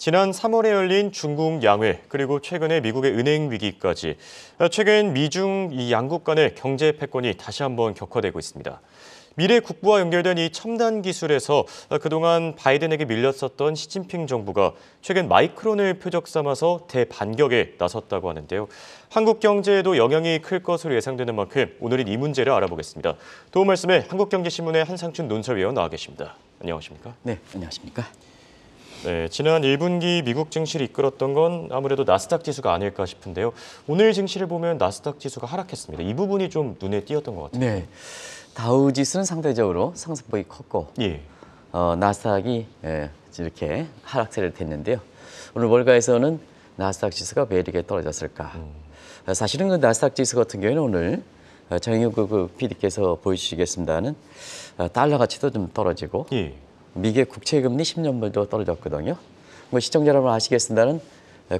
지난 3월에 열린 중국 양회, 그리고 최근에 미국의 은행 위기까지 최근 미중 이 양국 간의 경제 패권이 다시 한번 격화되고 있습니다. 미래 국부와 연결된 이 첨단 기술에서 그동안 바이든에게 밀렸었던 시진핑 정부가 최근 마이크론을 표적 삼아서 대반격에 나섰다고 하는데요. 한국 경제에도 영향이 클 것으로 예상되는 만큼 오늘은 이 문제를 알아보겠습니다. 도움 말씀에 한국경제신문의 한상춘 논설위원 나와 계십니다. 안녕하십니까? 네, 안녕하십니까? 네, 지난 1분기 미국 증시를 이끌었던 건 아무래도 나스닥 지수가 아닐까 싶은데요. 오늘 증시를 보면 나스닥 지수가 하락했습니다. 이 부분이 좀 눈에 띄었던 것 같아요. 네, 다우지수는 상대적으로 상승폭이 컸고 예. 어, 나스닥이 예, 이렇게 하락세를 탔는데요. 오늘 월가에서는 나스닥 지수가 왜 이렇게 떨어졌을까. 음. 사실은 그 나스닥 지수 같은 경우에는 오늘 어, 정영국 PD께서 그 보여주시겠습니다는 어, 달러 가치도 좀 떨어지고 예. 미국의 국채금리 10년물도 떨어졌거든요. 뭐 시청자 여러분 아시겠습니다는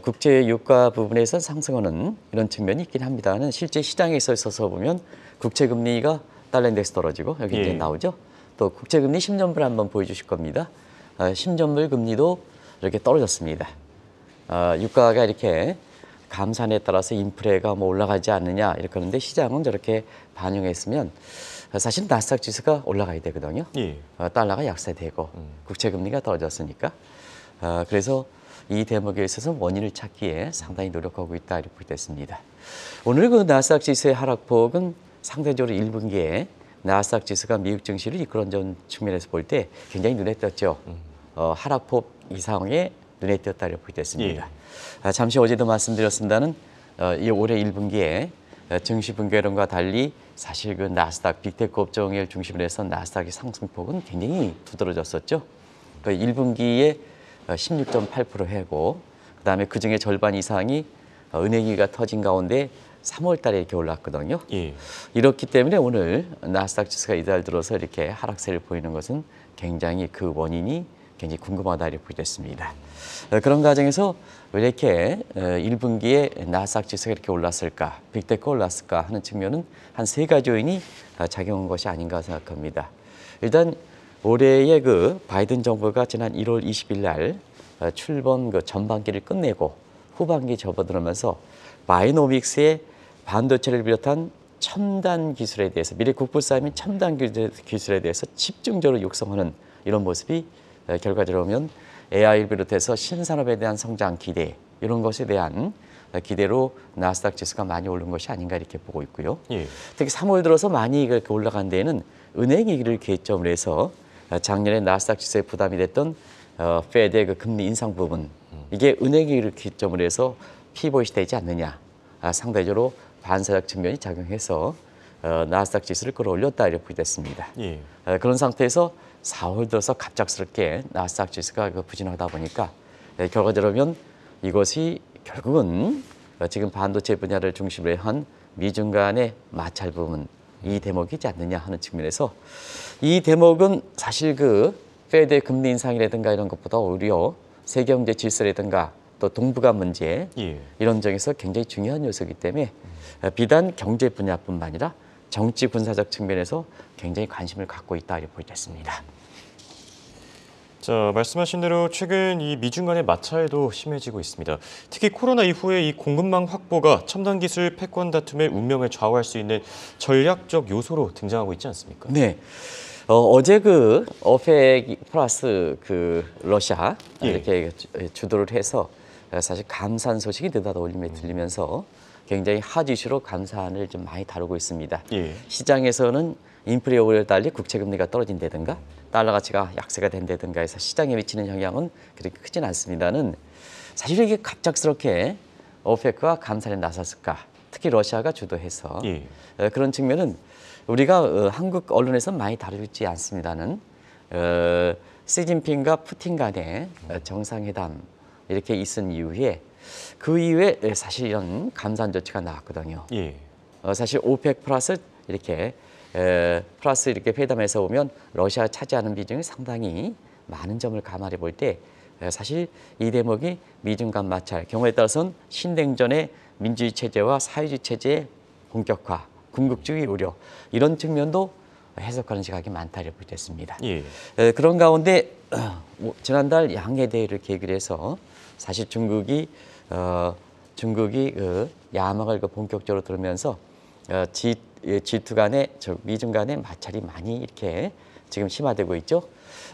국제 유가 부분에서 상승하는 이런 측면이 있긴 합니다는 실제 시장에 있어서 보면 국채금리가 달러 인덱스 떨어지고 여기 예. 이제 나오죠. 또 국채금리 10년물 한번 보여주실 겁니다. 10년물 아, 금리도 이렇게 떨어졌습니다. 아, 유가가 이렇게 감산에 따라서 인플레가 뭐 올라가지 않느냐 이렇게 하는데 시장은 저렇게 반영했으면 사실 나스닥 지수가 올라가야 되거든요. 예. 어, 달러가 약세되고 음. 국채 금리가 떨어졌으니까. 어, 그래서 이 대목에 있어서 원인을 찾기에 상당히 노력하고 있다 이렇게 됐습니다. 오늘 그 나스닥 지수의 하락폭은 상대적으로 1분기에 나스닥 지수가 미국 증시를 이끌어온 측면에서 볼 때 굉장히 눈에 띄었죠. 음. 어, 하락폭 이상의 눈에 띄었다 이렇게 됐습니다. 예. 아, 잠시 어제도 말씀드렸습니다는 어, 이 올해 1분기에 어, 증시 분괴론과 달리 사실 그 나스닥 빅테크 업종을 중심으로 해서 나스닥의 상승폭은 굉장히 두드러졌었죠. 그 1분기에 16.8%해고 어, 그다음에 그중에 절반 이상이 어, 은행위가 터진 가운데 3월 달에 이렇게 올랐거든요. 예. 이렇기 때문에 오늘 나스닥 지수가 이달 들어서 이렇게 하락세를 보이는 것은 굉장히 그 원인이 굉장히 궁금하다 이렇게 보 됐습니다. 어, 그런 과정에서 왜 이렇게 1분기에 어, 나스닥 지수가 이렇게 올랐을까, 빅테크 올랐을까 하는 측면은 한 세 가지 요인이 어, 작용한 것이 아닌가 생각합니다. 일단 올해의 그 바이든 정부가 지난 1월 20일 날 출범 그 전반기를 끝내고 후반기 접어들면서 바이노믹스의 반도체를 비롯한 첨단 기술에 대해서 미래 국부싸움인 첨단 기술에 대해서 집중적으로 육성하는 이런 모습이 결과적으로 보면 AI를 비롯해서 신산업에 대한 성장 기대 이런 것에 대한 기대로 나스닥 지수가 많이 오른 것이 아닌가 이렇게 보고 있고요. 예. 특히 3월 들어서 많이 이렇게 올라간 데에는 은행 얘기를 기점을 해서 작년에 나스닥 지수에 부담이 됐던 어, 페드의 그 금리 인상 부분 음. 이게 은행 얘기를 기점을 해서 피보이시 되지 않느냐 아, 상대적으로 반사적 측면이 작용해서 어, 나스닥 지수를 끌어올렸다 이렇게 됐습니다. 예. 그런 상태에서 4월 들어서 갑작스럽게 나스닥 지수가 부진하다 보니까 네, 결과적으로면 이것이 결국은 지금 반도체 분야를 중심으로 한 미중 간의 마찰 부분 이 대목이지 않느냐 하는 측면에서 이 대목은 사실 그 페드의 금리 인상이라든가 이런 것보다 오히려 세계 경제 질서라든가 또 동북아 문제 예. 이런 점에서 굉장히 중요한 요소이기 때문에 비단 경제 분야뿐만 아니라 정치 군사적 측면에서 굉장히 관심을 갖고 있다 이렇게 보습니다 자, 말씀하신 대로 최근 이 미중 간의 마찰도 심해지고 있습니다. 특히 코로나 이후에 이 공급망 확보가 첨단 기술 패권 다툼의 운명을 좌우할 수 있는 전략적 요소로 등장하고 있지 않습니까? 네. 어, 제그 어펙 플러스 그 러시아 예. 이렇게 예. 주도를 해서 사실 감산 소식이 느닷 올림에 들리면서 굉장히 핫 이슈로 감산을 좀 많이 다루고 있습니다. 예. 시장에서는 인플레이오에 달리 국채 금리가 떨어진다든가 달러 가치가 약세가 된다든가 해서 시장에 미치는 영향은 그렇게 크진 않습니다는 사실 이게 갑작스럽게 오페크가 감산에 나섰을까? 특히 러시아가 주도해서 예. 어, 그런 측면은 우리가 어, 한국 언론에서 많이 다루지 않습니다는 어, 시진핑과 푸틴 간의 정상회담 이렇게 있은 이후에 그 이후에 예, 사실 이런 감산 조치가 나왔거든요. 예. 어, 사실 오펙 플러스 이렇게 에, 플러스 이렇게 회담에서 보면 러시아 차지하는 비중이 상당히 많은 점을 감안해 볼 때 사실 이 대목이 미중 간 마찰, 경우에 따라서는 신냉전의 민주주의 체제와 사회주의 체제의 본격화, 궁극주의 우려 이런 측면도 해석하는 시각이 많다를 보겠습니다. 예. 에, 그런 가운데 어, 지난달 양해대회를 계기로 해서 사실 중국이 어, 중국이 그 야망을 그 본격적으로 들면서 으 어, G, 예, G2 간에저 미중 간의 마찰이 많이 이렇게 지금 심화되고 있죠.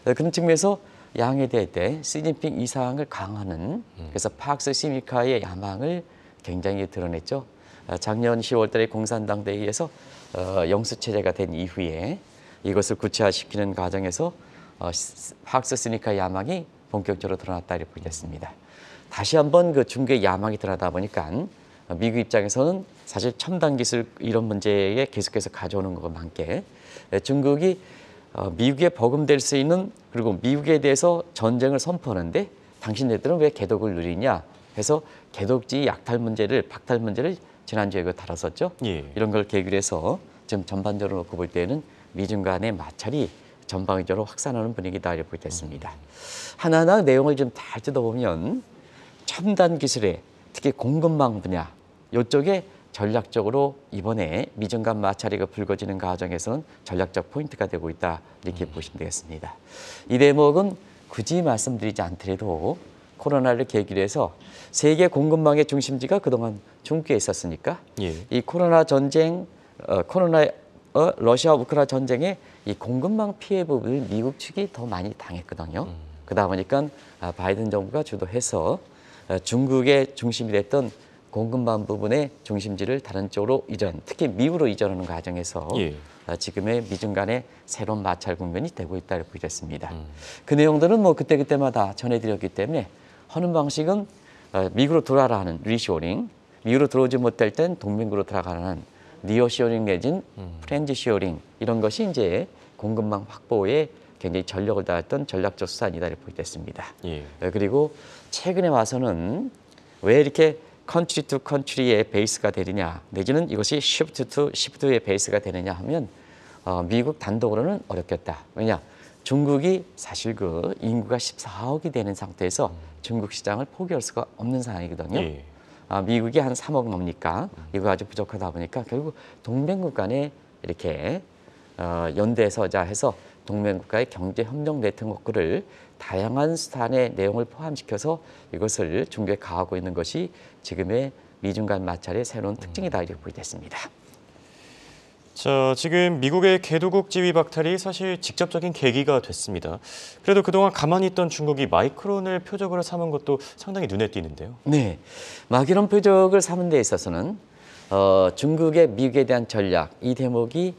어, 그런 측면에서 양에 대해 때 시진핑 이상을 강화하는 음. 그래서 파크스 시미카의 야망을 굉장히 드러냈죠. 어, 작년 10월 달에 공산당 대회에서 어, 영수체제가 된 이후에 이것을 구체화시키는 과정에서 어, 파크스 시미카의 야망이 본격적으로 드러났다 이렇게 보겠습니다. 다시 한번 그 중국의 야망이 드러나다 보니까 미국 입장에서는 사실 첨단 기술 이런 문제에 계속해서 가져오는 것과 함께 중국이 어, 미국에 버금될 수 있는 그리고 미국에 대해서 전쟁을 선포하는데 당신네들은 왜 개독을 누리냐 해서 개독지 약탈 문제를 박탈 문제를 지난주에 그 다뤘었죠. 예. 이런 걸 계기로 해서 지금 전반적으로 놓고 볼 때는 미중 간의 마찰이 전방위적으로 확산하는 분위기다 이렇게 볼때 있습니다. 음. 하나하나 내용을 좀 잘 뜯어보면 첨단 기술에 특히 공급망 분야 이쪽에 전략적으로 이번에 미중간 마찰이가 불거지는 과정에서는 전략적 포인트가 되고 있다 이렇게 음. 보시면 되겠습니다. 이 대목은 굳이 말씀드리지 않더라도 코로나를 계기로 해서 세계 공급망의 중심지가 그동안 중국에 있었으니까 예. 이 코로나 전쟁, 어, 코로나 어, 러시아 우크라 전쟁에 이 공급망 피해 부분을 미국 측이 더 많이 당했거든요. 음. 그러다 보니까 아, 바이든 정부가 주도해서 어, 중국의 중심이 됐던 공급망 부분의 중심지를 다른 쪽으로 이전, 특히 미우로 이전하는 과정에서 예. 어, 지금의 미중 간의 새로운 마찰 국면이 되고 있다고 보랬습니다 음. 그 내용들은 뭐 그때그때마다 전해드렸기 때문에 허는 방식은 어, 미국으로 돌아라 는 리쇼링, 미국으로 들어오지 못할 땐 동맹국으로 들어가라는 리어쇼링 내진 음. 프렌즈쇼링 이런 것이 이제 공급망 확보의 굉장히 전력을 다했던 전략적 수단이다 이렇게 됐습니다. 예. 예. 그리고 최근에 와서는 왜 이렇게 컨트리 투 컨트리의 베이스가 되느냐 내지는 이것이 시프트 투 시프트의 베이스가 되느냐 하면 어, 미국 단독으로는 어렵겠다. 왜냐? 중국이 사실 그 인구가 14억이 되는 상태에서 중국 시장을 포기할 수가 없는 상황이거든요. 예. 아, 미국이 한 3억 넘니까 이거 아주 부족하다 보니까 결국 동맹국 간에 이렇게 어, 연대해서 자 해서 동맹국가의 경제협력 네트워크를 다양한 수단의 내용을 포함시켜서 이것을 중국에 가하고 있는 것이 지금의 미중 간 마찰의 새로운 특징이다 이렇게 보게 됐습니다. 자, 지금 미국의 개도국 지위 박탈이 사실 직접적인 계기가 됐습니다. 그래도 그동안 가만히 있던 중국이 마이크론을 표적으로 삼은 것도 상당히 눈에 띄는데요. 네, 마이크론 표적을 삼은 데 있어서는 어, 중국의 미국에 대한 전략, 이 대목이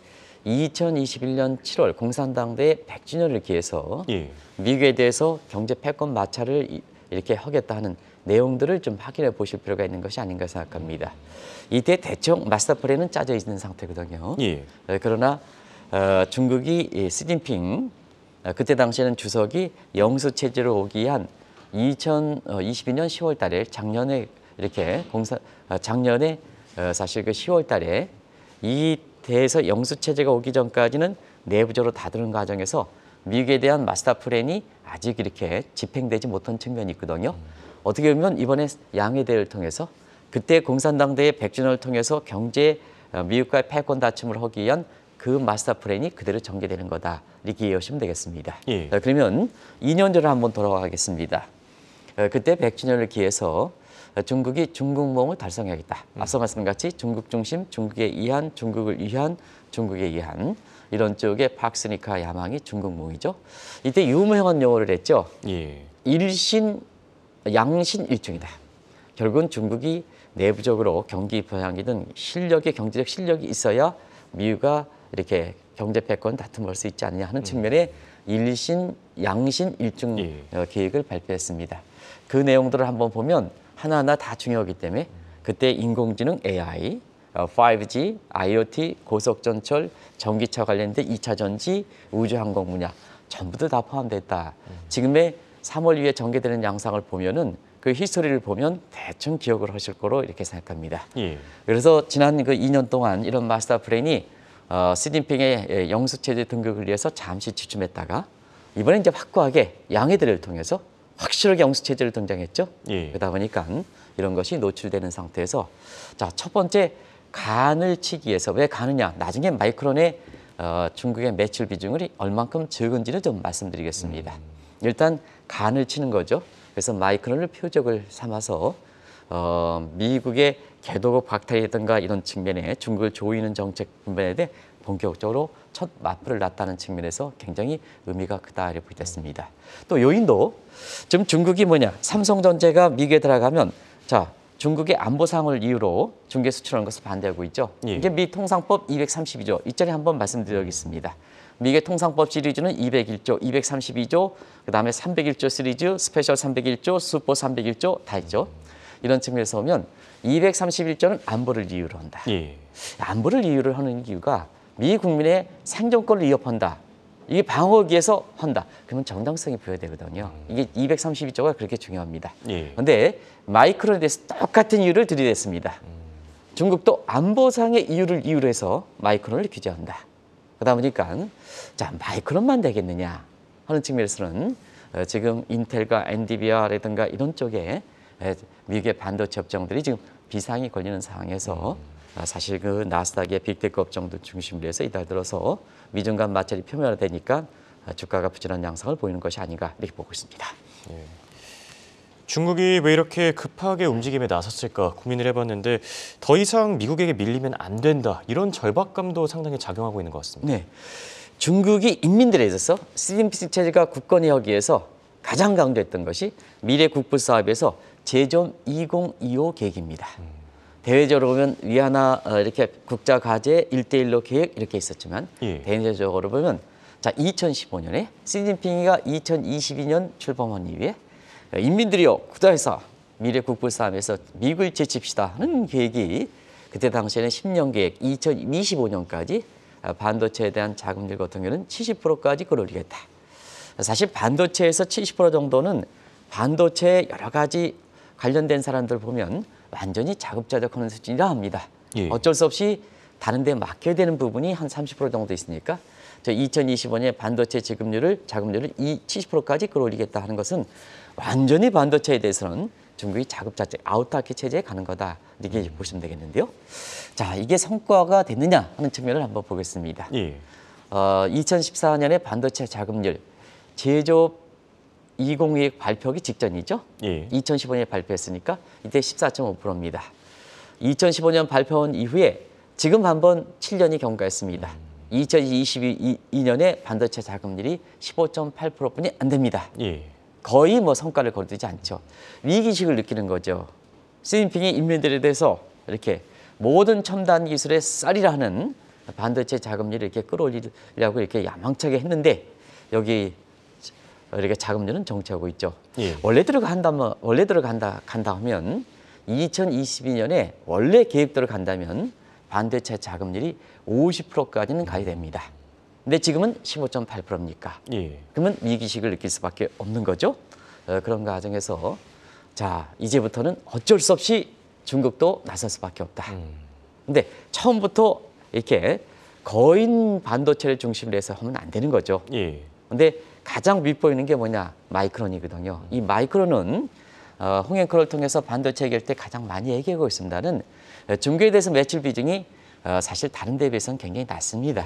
2021년 7월 공산당대의 100주년을 기해서 예. 미국에 대해서 경제 패권 마찰을 이렇게 하겠다 하는 내용들을 좀 확인해 보실 필요가 있는 것이 아닌가 생각합니다. 이때 대충 마스터 플랜은 짜져 있는 상태거든요. 예. 어, 그러나 어, 중국이 시진핑 어, 그때 당시에는 주석이 영수 체제로 오기 위한 2022년 10월 달에 작년에 이렇게 공사 어, 작년에 사실 그 10월 달에 이 대에서 영수체제가 오기 전까지는 내부적으로 다루는 과정에서 미국에 대한 마스터 프레임이 아직 이렇게 집행되지 못한 측면이 있거든요. 어떻게 보면 이번에 양해대를 통해서 그때 공산당대의 백준을 통해서 경제 어, 미국과의 패권 다툼을 하기 위한 그 마스터 프레임이 그대로 전개되는 거다. 이렇게 이해하시면 되겠습니다. 예. 어, 그러면 2년 전에 한번 돌아가겠습니다. 어, 그때 백준현을 기해서 중국이 중국몽을 달성해야겠다. 앞서 말씀드 같이 중국 중심, 중국에 의한, 중국을 위한, 중국에 의한 이런 쪽에 박스니카 야망이 중국몽이죠. 이때 유명한 용어를 했죠. 예. 일신, 양신 일중이다. 결국은 중국이 내부적으로 경기 부양이든 실력의 경제적 실력이 있어야 미유가 이렇게 경제 패권 다툼할 수 있지 않냐 하는 음. 측면에 일신, 양신, 일중 예. 어, 계획을 발표했습니다. 그 내용들을 한번 보면 하나하나 다 중요하기 때문에 그때 인공지능 AI, 5G, 어, IoT, 고속전철, 전기차 관련된 2차 전지, 우주항공 분야 전부 다 포함됐다. 지금의 3월 위에 전개되는 양상을 보면은 그 히스토리를 보면 대충 기억을 하실 거로 이렇게 생각합니다. 예. 그래서 지난 그 2년 동안 이런 마스터 브레인이 어, 시진핑의 예, 영수체제 등극을 위해서 잠시 지춤했다가 이번에 이제 확고하게 양해들을 통해서 확실하게 영수체제를 등장했죠. 예. 그러다 보니까 이런 것이 노출되는 상태에서 자 첫 번째 간을 치기위해서왜 가느냐 나중에 마이크론의 어, 중국의 매출 비중을 얼만큼 적은지를좀 말씀드리겠습니다. 음. 일단 간을 치는 거죠. 그래서 마이크론을 표적을 삼아서 어, 미국의 개도국 박탈이라든가 이런 측면에 중국을 조이는 정책 분에 대해 본격적으로 첫 마플을 놨다는 측면에서 굉장히 의미가 크다 이렇게 됐습니다. 또 요인도 지금 중국이 뭐냐 삼성전자가 미국에 들어가면 자 중국의 안보상을 이유로 중개 수출하는 것을 반대하고 있죠. 예. 이게 미 통상법 232조 이전에 한번 말씀드리겠습니다 미국의 통상법 시리즈는 201조, 232조, 그다음에 301조 시리즈, 스페셜 301조, 수포 301조 다 있죠. 이런 측면에서 보면 231조는 안보를 이유로 한다. 예. 안보를 이유로 하는 이유가 미 국민의 생존권을 위협한다. 이게 방어기에서 한다. 그러면 정당성이 부여되거든요. 음. 이게 232조가 그렇게 중요합니다. 그런데 예. 마이크론에 대해서 똑같은 이유를 들이댔습니다. 음. 중국도 안보상의 이유를 이유로 해서 마이크론을 규제한다. 그러다 보니까 자 마이크론만 되겠느냐 하는 측면에서는 어, 지금 인텔과 엔디비아라든가 이런 쪽에 미국의 반도체 업종들이 지금 비상이 걸리는 상황에서 음. 아, 사실 그 나스닥의 빅테크 업종도 중심으로 해서 이달 들어서 미중간 마찰이 표면화되니까 아, 주가가 부진한 양상을 보이는 것이 아닌가 이렇게 보고 있습니다. 예. 중국이 왜 이렇게 급하게 움직임에 나섰을까 고민을 해봤는데 더 이상 미국에게 밀리면 안 된다 이런 절박감도 상당히 작용하고 있는 것 같습니다. 네. 중국이 인민들에 있어서 시진핑 체제가 국권에 여기에서 가장 강조했던 것이 미래 국부 사업에서 제조2025 계획입니다. 음. 대외적으로 보면 위안화 어, 이렇게 국자 과제 일대일로 계획 이렇게 있었지만 예. 대내적으로 보면 자 2015년에 시진핑이가 2022년 출범한 이후에 어, 인민들이요구다에서 미래 국부 싸움에서 미국을 제칩시다 하는 계획이 그때 당시에는 10년 계획 2025년까지 어, 반도체에 대한 자금률 같은 경우는 70%까지 끌어올리겠다. 사실 반도체에서 70% 정도는 반도체 여러 가지 관련된 사람들 보면 완전히 자급자족하는 수준이라 합니다. 예. 어쩔 수 없이 다른 데 맡겨야 되는 부분이 한 30% 정도 있으니까 저 2025년에 반도체 지급률을 자금률을이 70%까지 끌어올리겠다 하는 것은 완전히 반도체에 대해서는 중국이 자급자족 아웃타키 체제에 가는 거다 이렇게 음. 보시면 되겠는데요. 자 이게 성과가 됐느냐 하는 측면을 한번 보겠습니다. 예. 어, 2014년에 반도체 자금률 제조업 2020 발표하기 직전이죠. 예. 2015년에 발표했으니까 이때 14.5%입니다. 2015년 발표한 이후에 지금 한번 7년이 경과했습니다. 2022년에 반도체 자금률이 15.8%뿐이 안 됩니다. 예. 거의 뭐 성과를 거두지 않죠. 위기식을 느끼는 거죠. 스윙핑의 인민들에 대해서 이렇게 모든 첨단 기술의 쌀이라 는 반도체 자금률을 이렇게 끌어올리려고 이렇게 야망차게 했는데 여기 이렇게 자금률은 정체하고 있죠. 예. 원래 들어간다면 원래 들어간다 간다 하면 2022년에 원래 계획대로 간다면 반도체 자금률이 50%까지는 가야 됩니다. 근데 지금은 15.8%입니까? 예. 그러면 위기식을 느낄 수밖에 없는 거죠. 어, 그런 과정에서 자 이제부터는 어쩔 수 없이 중국도 나설 수밖에 없다. 음. 근데 처음부터 이렇게 거인 반도체를 중심으로 해서 하면 안 되는 거죠. 예. 근데 가장 밑보 이는 게 뭐냐? 마이크론이거든요. 이 마이크론은 어, 홍앵크를 통해서 반도체 얘기때 가장 많이 얘기하고 있습니다는 어, 중국에 대해서 매출 비중이 어, 사실 다른 데에 비해서는 굉장히 낮습니다.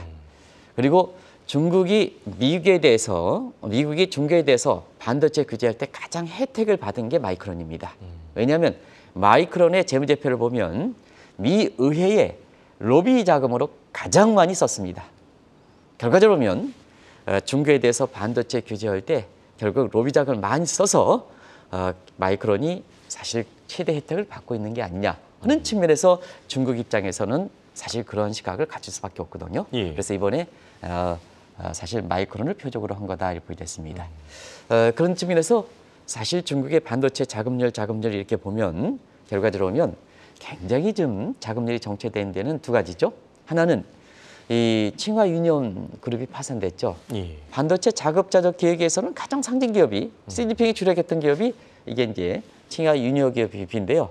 그리고 중국이 미국에 대해서 미국이 중국에 대해서 반도체 규제할 때 가장 혜택을 받은 게 마이크론입니다. 왜냐하면 마이크론의 재무제표를 보면 미 의회에 로비 자금으로 가장 많이 썼습니다. 결과적으로 보면 어, 중교에 대해서 반도체 규제할 때 결국 로비 자금을 많이 써서 어, 마이크론이 사실 최대 혜택을 받고 있는 게 아니냐 하는 음. 측면에서 중국 입장에서는 사실 그런 시각을 갖출 수밖에 없거든요. 예. 그래서 이번에 어, 사실 마이크론을 표적으로 한 거다 이렇게 됐습니다. 음. 그런 측면에서 사실 중국의 반도체 자금률 자금률 이렇게 보면 결과들어로 보면 굉장히 좀 자금률이 정체된 데는 두 가지죠. 하나는 이 칭화 유니온 그룹이 파산됐죠. 예. 반도체 자급자족 계획에서는 가장 상징 기업이 c 음. 디 p 이 주력했던 기업이 이게 이제 칭화 유니온 기업인데요.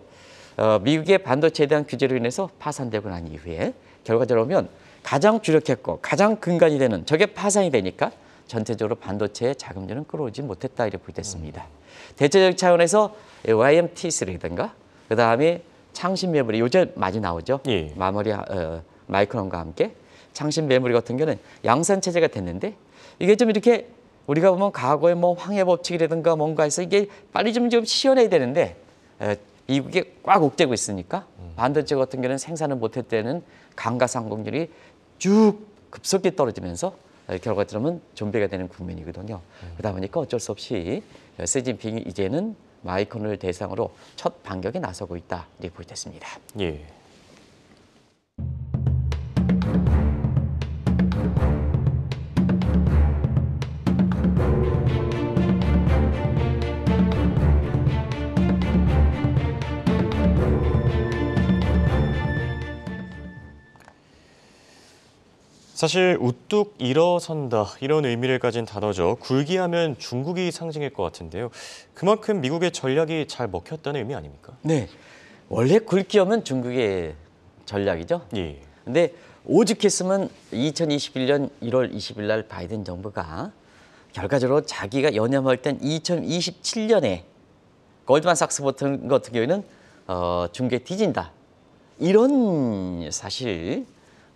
어, 미국의 반도체에 대한 규제로 인해서 파산되고 난 이후에 결과적으로 보면 가장 주력했고 가장 근간이 되는 저게 파산이 되니까 전체적으로 반도체의 자금들은 끌어오지 못했다 이렇게 볼 됐습니다. 음. 대체적 차원에서 YMTC라든가 그다음에 창신 매물이 요즘 많이 나오죠. 예. 마무리 어, 마이크론과 함께 장신 매물 같은 경우는 양산 체제가 됐는데 이게 좀 이렇게 우리가 보면 과거에 뭐 황해 법칙이라든가 뭔가 해서 이게 빨리 좀좀시원해야 되는데 에, 이게 꽉 옥죄고 있으니까 음. 반도체 같은 경우는 생산을 못할 때는 감가상공률이 쭉 급속히 떨어지면서 결과적으로는 좀비가 되는 국면이거든요 음. 그러다 보니까 어쩔 수 없이 세진핑이 이제는 마이콘을 대상으로 첫 반격에 나서고 있다 이렇게 보이겠습니다 예. 사실 우뚝 일어선다 이런 의미를 가진 단어죠. 굴기하면 중국이 상징일 것 같은데요. 그만큼 미국의 전략이 잘 먹혔다는 의미 아닙니까? 네. 원래 굴기하면 중국의 전략이죠. 예. 근데 오죽했으면 2021년 1월 20일 날 바이든 정부가 결과적으로 자기가 연임할 땐 2027년에 골드만삭스 버튼 같은 경우에는 어, 중국에 뒤진다. 이런 사실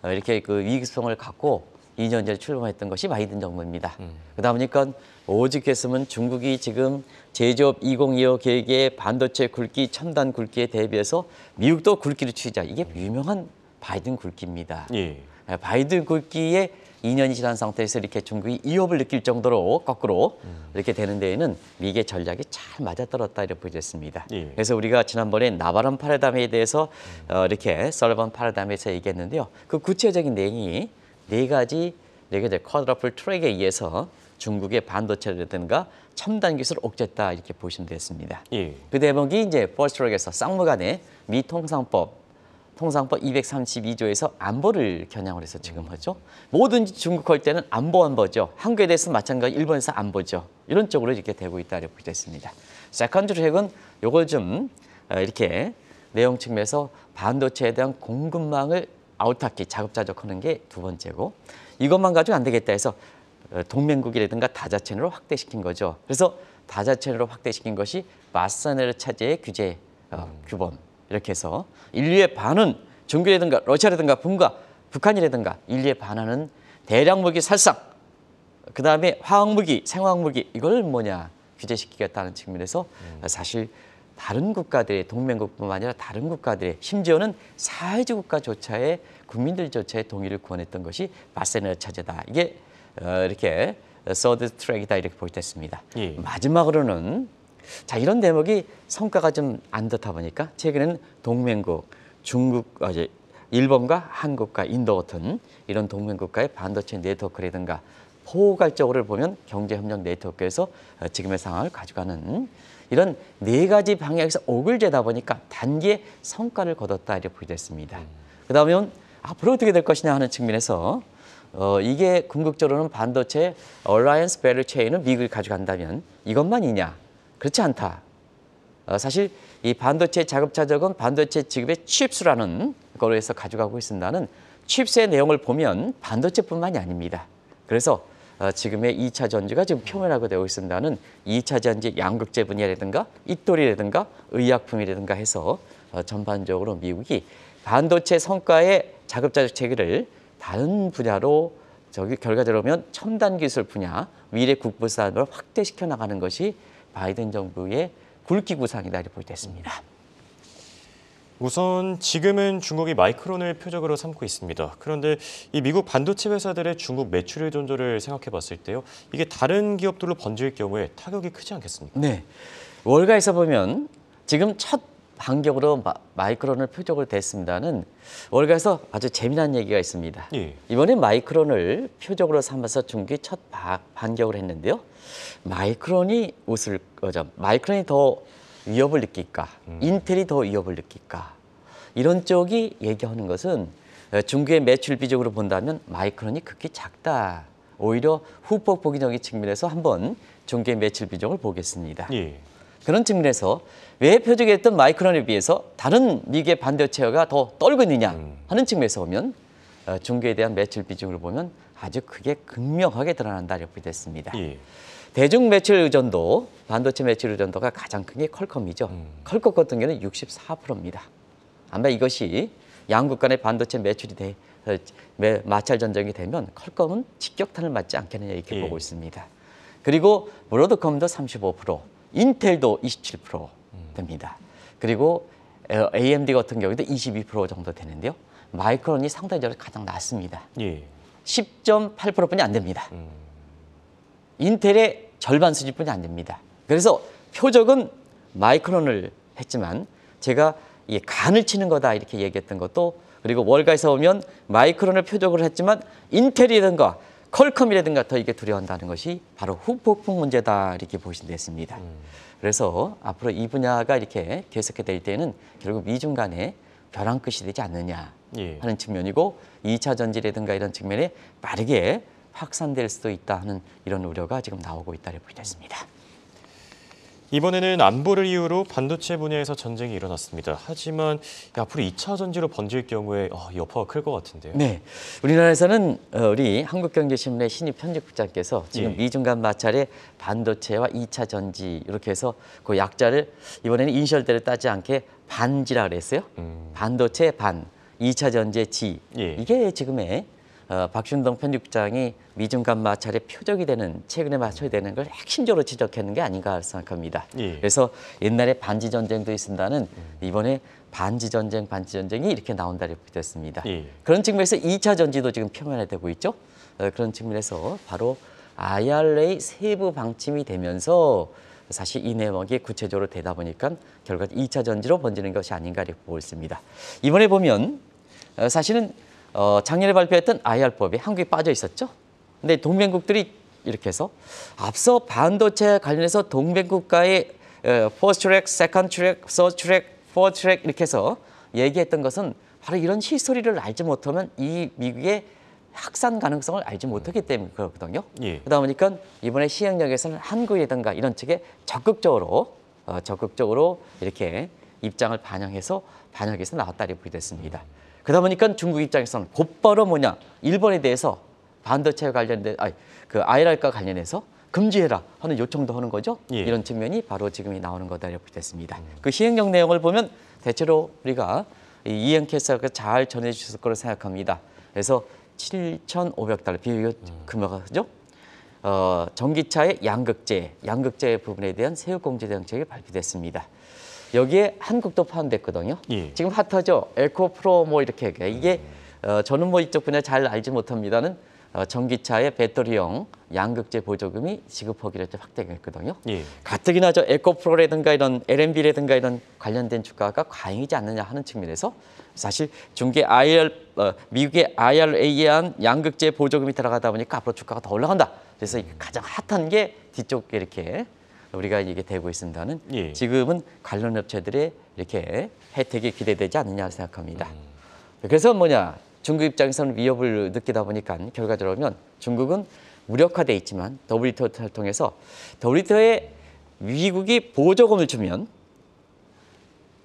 어, 이렇게 그 위기성을 갖고 2년 전에 출범했던 것이 바이든 정부입니다. 음. 그러다 보니까 오직했으면 중국이 지금 제조업 2025 계획의 반도체 굵기, 첨단 굵기에 대비해서 미국도 굵기를 추이자. 이게 유명한 바이든 굵기입니다. 예. 네, 바이든 굵기에 2년이 지난 상태에서 이렇게 중국이 위협을 느낄 정도로 거꾸로 음. 이렇게 되는 데에는 미국의 전략이 잘 맞아떨었다 이렇게 보여졌습니다. 예. 그래서 우리가 지난번에 나바람 파라담에 대해서 음. 어, 이렇게 설번 파라담에서 얘기했는데요. 그 구체적인 내용이 네 가지 네게 이제 쿼드러플 트랙에 의해서 중국의 반도체라든가 첨단 기술을 옥죄했다 이렇게 보시면 되겠습니다. 예. 그 대목이 이제 퍼스트랙에서 쌍무간의 미통상법 통상법 232조에서 안보를 겨냥을 해서 지금하죠. 뭐든지 중국 할 때는 안보 안보죠. 한국에 대해서 마찬가지 일본에서 안보죠. 이런 쪽으로 이렇게 되고 있다라고 보겠습니다. 세컨드 트랙은 요걸 좀 어, 이렇게 내용 측면에서 반도체에 대한 공급망을 아웃하기 자급자족하는 게 두 번째고 이것만 가지고 안 되겠다 해서 어, 동맹국이라든가 다자체로 확대시킨 거죠. 그래서 다자체로 확대시킨 것이 마사네르 차제의 규제 어, 규범 이렇게 해서 인류의 반은 중국이라든가 러시아라든가 분과 북한이라든가 인류의 반하는 대량 무기 살상 그 다음에 화학무기, 생화학무기 이걸 뭐냐 규제시키겠다는 측면에서 음. 사실 다른 국가들의 동맹국뿐만 아니라 다른 국가들의 심지어는 사회주의 국가조차의 국민들조차의 동의를 구원했던 것이 바세나 차제다. 이게 어, 이렇게 서드 어, 트랙이다 이렇게 볼수 있습니다. 예. 마지막으로는 자 이런 대목이 성과가 좀 안 좋다 보니까 최근에는 동맹국 중국 어제 일본과 한국과 인도 같은 이런 동맹국가의 반도체 네트워크라든가 포괄적으로 보면 경제협력 네트워크에서 어, 지금의 상황을 가져가는 이런 네 가지 방향에서 오글제다 보니까 단기에 성과를 거뒀다 이렇게 보여졌습니다. 그다음에 앞으로 어떻게 될 것이냐 하는 측면에서 어, 이게 궁극적으로는 반도체 얼라이언스 베류체인은 미국이 가져간다면 이것만이냐 그렇지 않다. 어, 사실 이 반도체 자급차 적은 반도체 지급의 칩스라는 거로 해서 가져가고 있습니다는 칩스의 내용을 보면 반도체뿐만이 아닙니다. 그래서 어, 지금의 2차 전지가 지금 표면화가 되고 있습니다는 2차 전지 양극재 분야라든가 이돌이라든가 의약품이라든가 해서 어, 전반적으로 미국이 반도체 성과의 자급자적 체계를 다른 분야로 저기 결과적으로 보면 첨단 기술 분야, 미래 국부산업을 확대시켜 나가는 것이 바이든 정부의 굵기구상이다 이렇게 볼수 있습니다. 우선 지금은 중국이 마이크론을 표적으로 삼고 있습니다. 그런데 이 미국 반도체 회사들의 중국 매출의 존도를 생각해 봤을 때요. 이게 다른 기업들로 번질 경우에 타격이 크지 않겠습니까? 네. 월가에서 보면 지금 첫 반격으로 마, 이크론을 표적을 댔습니다는 월가에서 아주 재미난 얘기가 있습니다. 예. 이번에 마이크론을 표적으로 삼아서 중기 첫 바, 반격을 했는데요. 마이크론이 웃을 거죠. 마이크론이 더 위협을 느낄까, 음. 인텔이 더 위협을 느낄까 이런 쪽이 얘기하는 것은 어, 중기의 매출 비적으로 본다면 마이크론이 극히 작다. 오히려 후폭 보기적인 측면에서 한번 중기의 매출 비적을 보겠습니다. 예. 그런 측면에서 왜 표적이었던 마이크론에 비해서 다른 미국의 반도체가 더 떨구느냐 음. 하는 측면에서 보면 어, 중국에 대한 매출 비중을 보면 아주 크게 극명하게 드러난다 이렇게 됐습니다. 예. 대중 매출 의존도, 반도체 매출 의존도가 가장 큰 게 컬컴이죠. 음. 컬컴 같은 경우는 64%입니다. 아마 이것이 양국 간의 반도체 매출이 돼, 어, 마찰 전쟁이 되면 컬컴은 직격탄을 맞지 않겠느냐 이렇게 예. 보고 있습니다. 그리고 브로드컴도 35%, 인텔도 27% 됩니다. 그리고 어, AMD 같은 경우도 에22% 정도 되는데요. 마이크론이 상대적으로 가장 낮습니다. 예. 10.8%뿐이 안 됩니다. 음. 인텔의 절반 수준뿐이 안 됩니다. 그래서 표적은 마이크론을 했지만 제가 이 간을 치는 거다 이렇게 얘기했던 것도 그리고 월가에서 오면 마이크론을 표적으로 했지만 인텔이든가 컬컴이라든 가더 이게 두려운다는 것이 바로 후폭풍 문제다 이렇게 보시면 됐습니다 음. 그래서 앞으로 이 분야가 이렇게 계속해 될 때는 결국 미중 간에 벼랑 끝이 되지 않느냐 예. 하는 측면이고 2차 전지라든가 이런 측면에 빠르게 확산될 수도 있다 하는 이런 우려가 지금 나오고 있다 이 보시면 니다 이번에는 안보를 이유로 반도체 분야에서 전쟁이 일어났습니다. 하지만 앞으로 2차 전지로 번질 경우에 어, 여파가 클 것 같은데요. 네, 우리나라에서는 어, 우리 한국경제신문의 신입 편집국장께서 지금 예. 미중간 마찰에 반도체와 2차 전지 이렇게 해서 그 약자를 이번에는 인셜대를 따지 않게 반지라 그랬어요. 음. 반도체 반, 2차 전지의 지. 예. 이게 지금의 어, 박순동 편집장이 미중간 마찰의 표적이 되는 최근에 마찰이 되는 걸 핵심적으로 지적하는 게 아닌가 생각합니다. 예. 그래서 옛날에 반지 전쟁도 있습니다는 이번에 반지 전쟁, 반지 전쟁이 이렇게 나온다고 됐습니다. 예. 그런 측면에서 이차 전지도 지금 표면에되고 있죠. 어, 그런 측면에서 바로 IRA 세부 방침이 되면서 사실 이 내막이 구체적으로 되다 보니까 결과 이차 전지로 번지는 것이 아닌가 이렇게 보고 있습니다. 이번에 보면 어, 사실은 어, 작년에 발표했던 IR법이 한국에 빠져 있었죠. 근데 동맹국들이 이렇게 해서 앞서 반도체 관련해서 동맹국가의 포스트 트랙, 세컨 트랙, 서스 트랙, 포스 트랙 트 이렇게 해서 얘기했던 것은 바로 이런 시소리를 알지 못하면 이 미국의 확산 가능성을 알지 못하기 때문에 그렇거든요. 예. 그러다 보니까 이번에 시행령에서는 한국이든가 이런 측에 적극적으로 어, 적극적으로 이렇게 입장을 반영해서 반영해서 나왔다 이렇게 됐습니다. 그러다 보니까 중국 입장에서는 곧바로 뭐냐 일본에 대해서 반도체 관련된 아니 그 IR과 관련해서 금지해라 하는 요청도 하는 거죠. 예. 이런 측면이 바로 지금 나오는 거다 이렇게 됐습니다. 음. 그 시행령 내용을 보면 대체로 우리가 이 이행 캐스가 잘 전해주셨을 거로 생각합니다. 그래서 7,500달러 비교 금액이죠. 어, 전기차의 양극재, 양극재 부분에 대한 세율 공제 정책이 발표됐습니다. 여기에 한국도 포함됐거든요. 예. 지금 핫하죠. 에코 프로 뭐 이렇게 이게 음. 어, 저는 뭐 이쪽 분야 잘 알지 못합니다는 어, 전기차의 배터리형 양극재 보조금이 지급하기로 확대가 했거든요. 예. 가뜩이나 저 에코프로라든가 이런 LNB라든가 이런 관련된 주가가 과잉이지 않느냐 하는 측면에서 사실 중계 IR 어, 미국의 IRA에 한 양극재 보조금이 들어가다 보니까 앞으로 주가가 더 올라간다. 그래서 가장 핫한 게 뒤쪽에 이렇게 우리가 이게 되고 있습니다는 예. 지금은 관련 업체들의 이렇게 혜택이 기대되지 않느냐 생각합니다. 음. 그래서 뭐냐 중국 입장에서는 위협을 느끼다 보니까 결과적으로 보면 중국은 무력화돼 있지만 WTO를 통해서 WTO에 미국이 보조금을 주면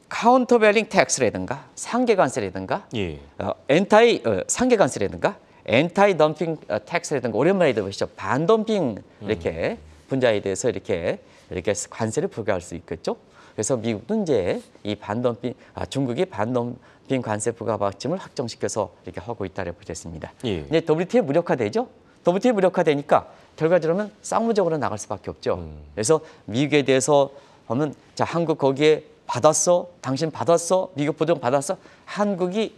카운터밸링 텍스라든가 상계관세라든가 예. 어, 엔타이 어, 상계관세라든가 엔타이 덤핑 어, 텍스라든가 오랜만에 들어보시죠 반덤핑 이렇게 음. 분야에 대해서 이렇게 이렇게 관세를 부과할 수 있겠죠. 그래서 미국도 이제 이 반덤핑, 아, 중국이 반덤핑 관세 부과 방침을 확정시켜서 이렇게 하고 있다라고 됐습니다. 예. 이제 WTO 무력화되죠. WTO 무력화되니까 결과적으로는 쌍무적으로 나갈 수밖에 없죠. 음. 그래서 미국에 대해서 하면 자 한국 거기에 받았어, 당신 받았어, 미국 보정 받았어. 한국이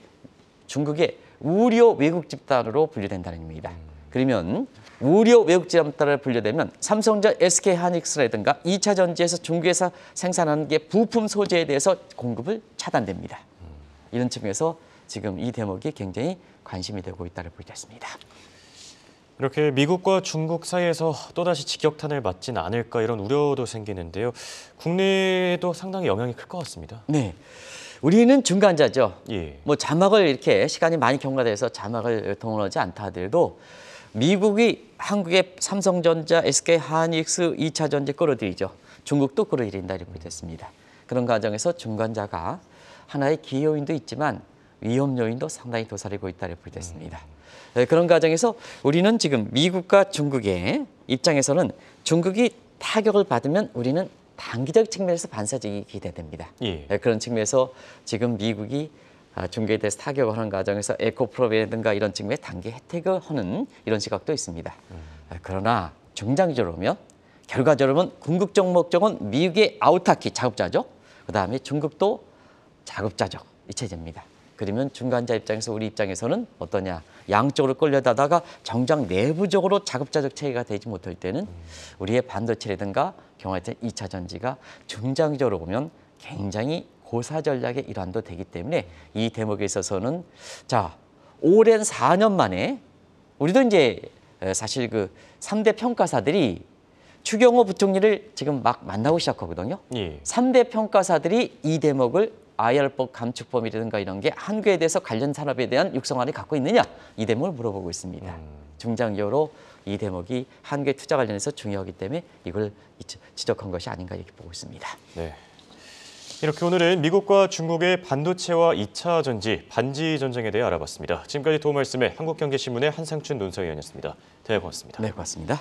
중국의 우려 외국 집단으로 분류된다는 겁니다. 음. 그러면 무료 외국자업자를 분류되면 삼성전 자 SK하닉스라든가 이차 전지에서 중국에서 생산하는 게 부품 소재에 대해서 공급을 차단됩니다. 이런 측면에서 지금 이 대목이 굉장히 관심이 되고 있다고 보여졌습니다. 이렇게 미국과 중국 사이에서 또다시 직격탄을 맞진 않을까 이런 우려도 생기는데요. 국내에도 상당히 영향이 클 것 같습니다. 네. 우리는 중간자죠. 예. 뭐 자막을 이렇게 시간이 많이 경과돼서 자막을 동원하지 않다 하더라도 미국이 한국의 삼성전자, SK 하이닉스 2차 전지 끌어들이죠. 중국도 끌어들인다 이렇게 됐습니다. 그런 과정에서 중간자가 하나의 기여인도 있지만 위험 요인도 상당히 도사리고 있다 이렇게 됐습니다. 네, 그런 과정에서 우리는 지금 미국과 중국의 입장에서는 중국이 타격을 받으면 우리는 단기적 측면에서 반사적이 기대됩니다. 예. 네, 그런 측면에서 지금 미국이 아, 중개에 대해서 타격을 하는 과정에서 에코프로라든가 비 이런 측면의 단기 혜택을 하는 이런 시각도 있습니다. 아, 그러나 중장기적으로 보면 결과적으로 보면 궁극적 목적은 미국의 아우타키 자급자족, 그다음에 중국도 자급자족 이 체제입니다. 그러면 중간자 입장에서 우리 입장에서는 어떠냐 양쪽으로 끌려다다가 정작 내부적으로 자급자족 체계가 되지 못할 때는 우리의 반도체라든가 경화체 이차 전지가 중장기적으로 보면 굉장히 고사 전략의 일환도 되기 때문에 이 대목에 있어서는 자 오랜 4년 만에 우리도 이제 사실 그 3대 평가사들이 추경호 부총리를 지금 막 만나고 시작하거든요. 예. 3대 평가사들이 이 대목을 IR법, 감축법이라든가 이런 게 한국에 대해서 관련 산업에 대한 육성안을 갖고 있느냐 이 대목을 물어보고 있습니다. 음. 중장기로 이 대목이 한국의 투자 관련해서 중요하기 때문에 이걸 지적한 것이 아닌가 이렇게 보고 있습니다. 네. 이렇게 오늘은 미국과 중국의 반도체와 2차 전지, 반지 전쟁에 대해 알아봤습니다. 지금까지 도움 말씀에 한국경제신문의 한상춘 논설위원이었습니다. 대단히 고맙습니다. 네, 고맙습니다.